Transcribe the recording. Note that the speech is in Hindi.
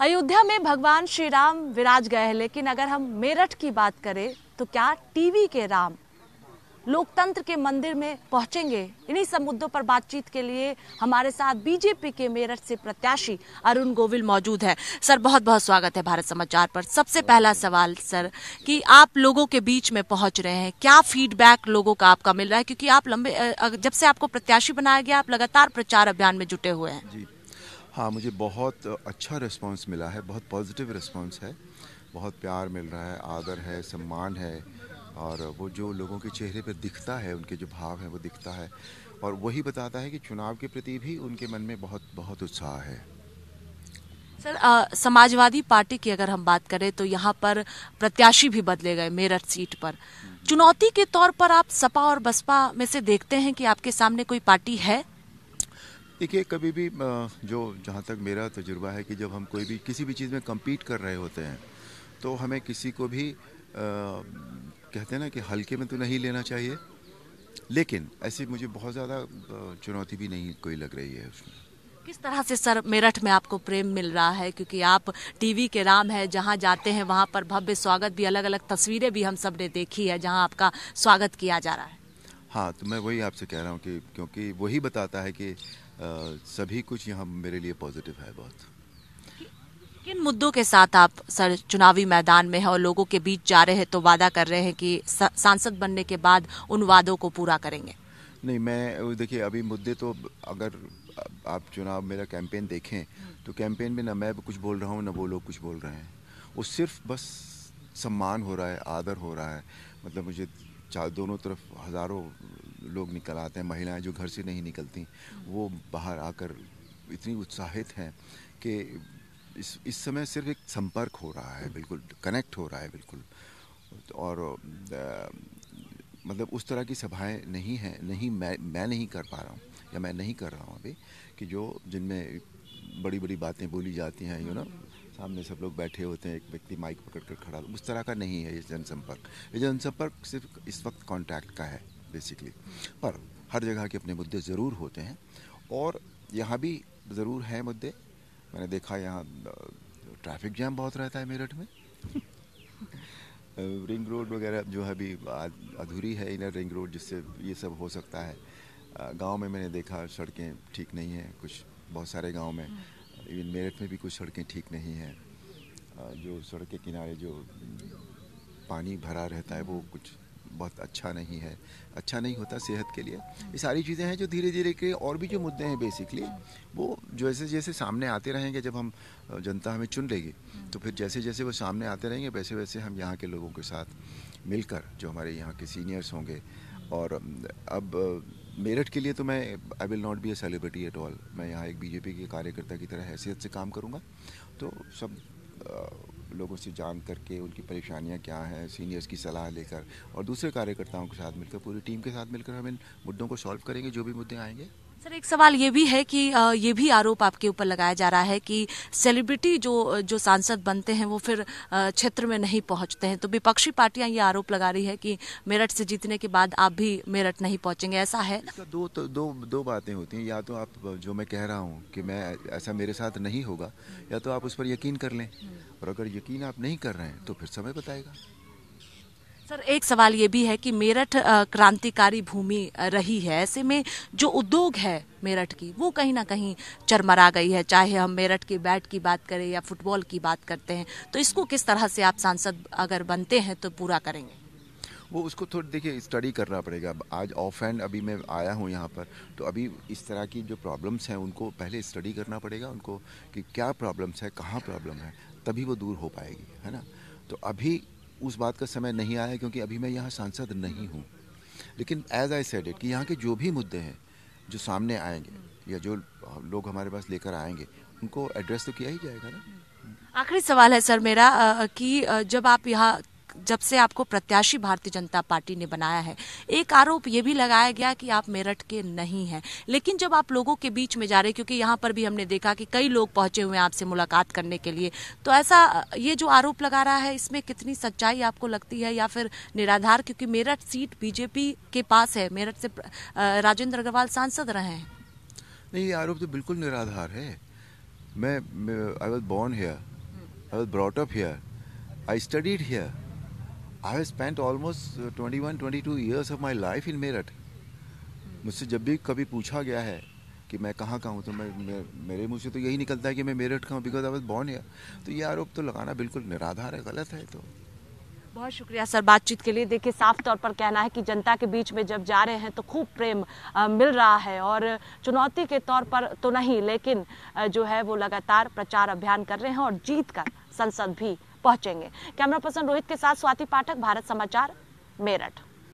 अयोध्या में भगवान श्री राम विराज गए हैं लेकिन अगर हम मेरठ की बात करें तो क्या टीवी के राम लोकतंत्र के मंदिर में पहुंचेंगे इन्हीं सब मुद्दों पर बातचीत के लिए हमारे साथ बीजेपी के मेरठ से प्रत्याशी अरुण गोविल मौजूद है सर बहुत बहुत स्वागत है भारत समाचार पर सबसे पहला सवाल सर कि आप लोगों के बीच में पहुंच रहे हैं क्या फीडबैक लोगों का आपका मिल रहा है क्योंकि आप लंबे जब से आपको प्रत्याशी बनाया गया आप लगातार प्रचार अभियान में जुटे हुए हैं हाँ मुझे बहुत अच्छा रिस्पांस मिला है बहुत पॉजिटिव रिस्पांस है बहुत प्यार मिल रहा है आदर है सम्मान है और वो जो लोगों के चेहरे पर दिखता है उनके जो भाव हैं वो दिखता है और वही बताता है कि चुनाव के प्रति भी उनके मन में बहुत बहुत उत्साह है सर आ, समाजवादी पार्टी की अगर हम बात करें तो यहाँ पर प्रत्याशी भी बदले गए मेरठ सीट पर हम्म। चुनौती के तौर पर आप सपा और बसपा में से देखते हैं कि आपके सामने कोई पार्टी है देखिए कभी भी जो जहाँ तक मेरा तजुर्बा है कि जब हम कोई भी किसी भी चीज़ में कम्पीट कर रहे होते हैं तो हमें किसी को भी आ, कहते हैं ना कि हल्के में तो नहीं लेना चाहिए लेकिन ऐसी मुझे बहुत ज़्यादा चुनौती भी नहीं कोई लग रही है उसमें किस तरह से सर मेरठ में आपको प्रेम मिल रहा है क्योंकि आप टीवी के राम है जहां जाते हैं वहां पर भव्य स्वागत भी अलग अलग तस्वीरें भी हम सब ने देखी है जहां आपका स्वागत किया जा रहा है हाँ तो मैं वही आपसे कह रहा हूँ कि क्योंकि वही बताता है कि आ, सभी कुछ यहाँ मेरे लिए पॉजिटिव है बहुत किन मुद्दों के साथ आप सर चुनावी मैदान में हैं और लोगों के बीच जा रहे हैं तो वादा कर रहे हैं कि सांसद बनने के बाद उन वादों को पूरा करेंगे नहीं मैं देखिए अभी मुद्दे तो अगर आप चुनाव मेरा कैंपेन देखें तो कैंपेन में ना मैं कुछ बोल रहा हूँ ना वो लोग कुछ बोल रहे हैं वो सिर्फ बस सम्मान हो रहा है आदर हो रहा है मतलब मुझे चार दोनों तरफ हज़ारों लोग निकल आते हैं महिलाएं जो घर से नहीं निकलती वो बाहर आकर इतनी उत्साहित हैं कि इस इस समय सिर्फ एक संपर्क हो रहा है बिल्कुल कनेक्ट हो रहा है बिल्कुल और आ, मतलब उस तरह की सभाएं नहीं हैं नहीं मैं मैं नहीं कर पा रहा हूँ या मैं नहीं कर रहा हूँ अभी कि जो जिनमें बड़ी बड़ी बातें बोली जाती हैं यू नो सामने सब लोग बैठे होते हैं एक व्यक्ति माइक पकड़ कर खड़ा उस तरह का नहीं है ये जनसंपर्क ये जनसंपर्क सिर्फ इस वक्त कॉन्टैक्ट का है बेसिकली पर हर जगह के अपने मुद्दे ज़रूर होते हैं और यहाँ भी ज़रूर हैं मुद्दे मैंने देखा यहाँ ट्रैफिक जैम बहुत रहता है मेरठ में रिंग रोड वगैरह जो है अभी अधूरी है इनर रिंग रोड जिससे ये सब हो सकता है गांव में मैंने देखा सड़कें ठीक नहीं हैं कुछ बहुत सारे गांव में इवन मेरठ में भी कुछ सड़कें ठीक नहीं हैं जो सड़क के किनारे जो पानी भरा रहता है वो कुछ बहुत अच्छा नहीं है अच्छा नहीं होता सेहत के लिए ये सारी चीज़ें हैं जो धीरे धीरे के और भी जो मुद्दे हैं बेसिकली वो जैसे जैसे सामने आते रहेंगे जब हम जनता हमें चुन लेगी तो फिर जैसे जैसे वो सामने आते रहेंगे वैसे वैसे हम यहाँ के लोगों के साथ मिलकर जो हमारे यहाँ के सीनियर्स होंगे और अब मेरठ के लिए तो मैं I will not be a celebrity at all मैं यहाँ एक बीजेपी के कार्यकर्ता की तरह हैसियत से काम करूँगा तो सब लोगों से जान करके उनकी परेशानियाँ क्या हैं सीनियर्स की सलाह लेकर और दूसरे कार्यकर्ताओं के साथ मिलकर पूरी टीम के साथ मिलकर हम इन मुद्दों को सॉल्व करेंगे जो भी मुद्दे आएंगे सर एक सवाल ये भी है कि ये भी आरोप आपके ऊपर लगाया जा रहा है कि सेलिब्रिटी जो जो सांसद बनते हैं वो फिर क्षेत्र में नहीं पहुंचते हैं तो विपक्षी पार्टियां ये आरोप लगा रही है कि मेरठ से जीतने के बाद आप भी मेरठ नहीं पहुंचेंगे ऐसा है दो तो, दो दो बातें होती हैं या तो आप जो मैं कह रहा हूँ कि मैं ऐसा मेरे साथ नहीं होगा या तो आप उस पर यकीन कर लें और अगर यकीन आप नहीं कर रहे हैं तो फिर समय बताएगा सर एक सवाल ये भी है कि मेरठ क्रांतिकारी भूमि रही है ऐसे में जो उद्योग है मेरठ की वो कहीं ना कहीं चरमरा गई है चाहे हम मेरठ के बैट की बात करें या फुटबॉल की बात करते हैं तो इसको किस तरह से आप सांसद अगर बनते हैं तो पूरा करेंगे वो उसको थोड़ा देखिए स्टडी करना पड़ेगा आज ऑफ एंड अभी मैं आया हूँ यहाँ पर तो अभी इस तरह की जो प्रॉब्लम्स हैं उनको पहले स्टडी करना पड़ेगा उनको कि क्या प्रॉब्लम्स है कहाँ प्रॉब्लम है तभी वो दूर हो पाएगी है ना तो अभी उस बात का समय नहीं आया क्योंकि अभी मैं यहाँ सांसद नहीं हूँ लेकिन एज आई सेड इट कि यहाँ के जो भी मुद्दे हैं जो सामने आएंगे या जो लोग हमारे पास लेकर आएंगे उनको एड्रेस तो किया ही जाएगा ना आखिरी सवाल है सर मेरा कि जब आप यहाँ जब से आपको प्रत्याशी भारतीय जनता पार्टी ने बनाया है एक आरोप ये भी लगाया गया कि आप मेरठ के नहीं हैं लेकिन जब आप लोगों के बीच में जा रहे क्योंकि यहाँ पर भी हमने देखा कि कई लोग पहुंचे हुए हैं आपसे मुलाकात करने के लिए तो ऐसा ये जो आरोप लगा रहा है इसमें कितनी सच्चाई आपको लगती है या फिर निराधार क्योंकि मेरठ सीट बीजेपी के पास है मेरठ से राजेंद्र अग्रवाल सांसद रहे हैं नहीं ये आरोप तो बिल्कुल निराधार है मैं I was born here I was brought up here I studied here I have spent almost twenty one twenty two years of my life in Meerut मुझसे जब भी कभी पूछा गया है कि मैं कहाँ का हूँ तो मैं, मैं मेरे मुँह से तो यही निकलता है कि मैं मेरठ का हूँ बिकॉज आई वॉज बॉर्न या तो ये आरोप तो लगाना बिल्कुल निराधार है गलत है तो बहुत शुक्रिया सर बातचीत के लिए देखिए साफ तौर पर कहना है कि जनता के बीच में जब जा रहे हैं तो खूब प्रेम आ, मिल रहा है और चुनौती के तौर पर तो नहीं लेकिन आ, जो है वो लगातार प्रचार अभियान कर रहे हैं और जीत का संसद भी पहुंचेंगे कैमरा पर्सन रोहित के साथ स्वाति पाठक भारत समाचार मेरठ